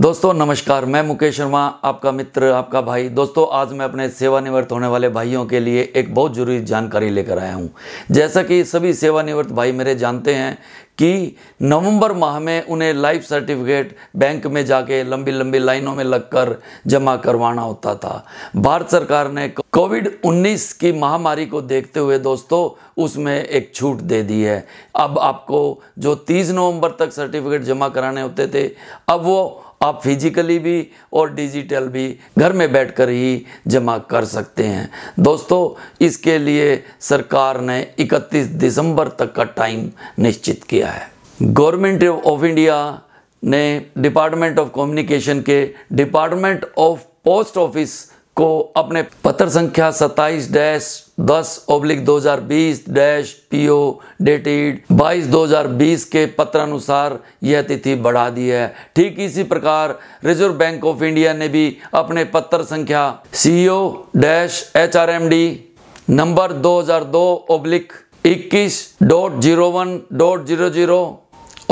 दोस्तों नमस्कार मैं मुकेश शर्मा आपका मित्र आपका भाई दोस्तों आज मैं अपने सेवानिवृत्त होने वाले भाइयों के लिए एक बहुत ज़रूरी जानकारी लेकर आया हूँ जैसा कि सभी सेवानिवृत्त भाई मेरे जानते हैं कि नवंबर माह में उन्हें लाइफ सर्टिफिकेट बैंक में जाके लंबी लंबी लाइनों में लगकर जमा करवाना होता था भारत सरकार ने कोविड 19 की महामारी को देखते हुए दोस्तों उसमें एक छूट दे दी है अब आपको जो 30 नवंबर तक सर्टिफिकेट जमा कराने होते थे अब वो आप फिजिकली भी और डिजिटल भी घर में बैठकर ही जमा कर सकते हैं दोस्तों इसके लिए सरकार ने 31 दिसंबर तक का टाइम निश्चित किया है गवर्नमेंट ऑफ इंडिया ने डिपार्टमेंट ऑफ कम्युनिकेशन के डिपार्टमेंट ऑफ पोस्ट ऑफिस को अपने पत्र संख्या 27 डैश दस ओब्लिक दो हजार बीस डैश पीओ डेटेड बाईस दो हजार बीस के पत्र अनुसार यह तिथि बढ़ा दी है ठीक इसी प्रकार रिजर्व बैंक ऑफ इंडिया ने भी अपने पत्र संख्या CO dash H R M D number दो हजार दो ओब्लिक इक्कीस dot zero one dot zero zero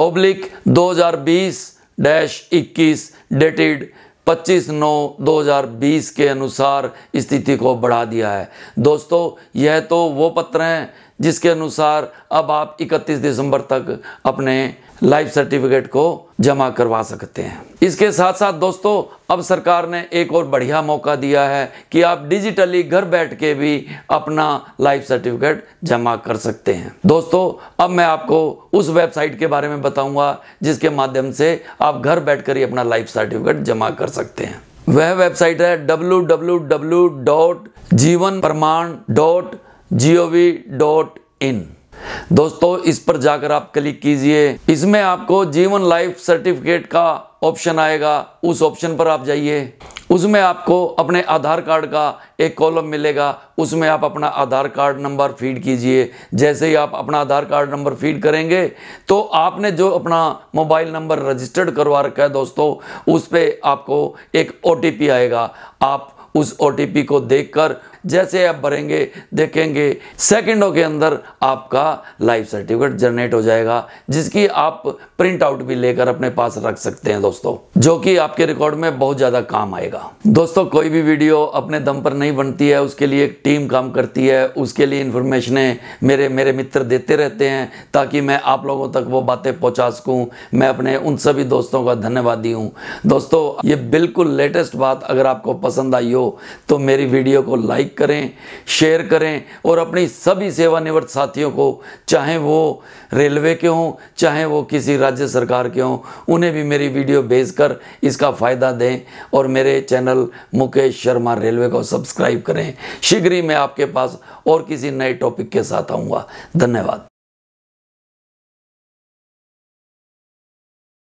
oblique दो हजार बीस डैश इक्कीस डेटेड 25 नौ 2020 के अनुसार स्थिति को बढ़ा दिया है दोस्तों यह तो वो पत्र हैं जिसके अनुसार अब आप 31 दिसंबर तक अपने लाइफ सर्टिफिकेट को जमा करवा सकते हैं इसके साथ साथ दोस्तों अब सरकार ने एक और बढ़िया मौका दिया है कि आप डिजिटली घर बैठ के भी अपना लाइफ सर्टिफिकेट जमा कर सकते हैं दोस्तों अब मैं आपको उस वेबसाइट के बारे में बताऊंगा जिसके माध्यम से आप घर बैठ ही अपना लाइफ सर्टिफिकेट जमा कर सकते हैं वह वेबसाइट है डब्ल्यू डब्ल्यू डब्ल्यू डॉट जीवन प्रमाण डॉट जी डॉट इन दोस्तों इस पर जाकर आप क्लिक कीजिए इसमें आपको जीवन लाइफ सर्टिफिकेट का ऑप्शन आएगा उस ऑप्शन पर आप जाइए उसमें आपको अपने आधार कार्ड का एक कॉलम मिलेगा उसमें आप अपना आधार कार्ड नंबर फीड कीजिए जैसे ही आप अपना आधार कार्ड नंबर फीड करेंगे तो आपने जो अपना मोबाइल नंबर रजिस्टर्ड करवा रखा है दोस्तों उस पर आपको एक ओ आएगा आप उस ओ को देखकर जैसे आप भरेंगे देखेंगे सेकंडों के अंदर आपका लाइफ सर्टिफिकेट जनरेट हो जाएगा जिसकी आप प्रिंट आउट भी लेकर अपने पास रख सकते हैं दोस्तों जो कि आपके रिकॉर्ड में बहुत ज़्यादा काम आएगा दोस्तों कोई भी वीडियो अपने दम पर नहीं नहीं बनती है उसके लिए एक टीम काम करती है उसके लिए इन्फॉर्मेशनें मेरे मेरे मित्र देते रहते हैं ताकि मैं आप लोगों तक वो बातें पहुंचा सकूं मैं अपने उन सभी दोस्तों का धन्यवादी हूं दोस्तों ये बिल्कुल लेटेस्ट बात अगर आपको पसंद आई हो तो मेरी वीडियो को लाइक करें शेयर करें और अपनी सभी सेवानिवृत्त साथियों को चाहे वो रेलवे के हों चाहे वो किसी राज्य सरकार के हों उन्हें भी मेरी वीडियो भेजकर इसका फ़ायदा दें और मेरे चैनल मुकेश शर्मा रेलवे को सब्सक्राइब सब्सक्राइब करें शीघ्र ही मैं आपके पास और किसी नए टॉपिक के साथ आऊँगा धन्यवाद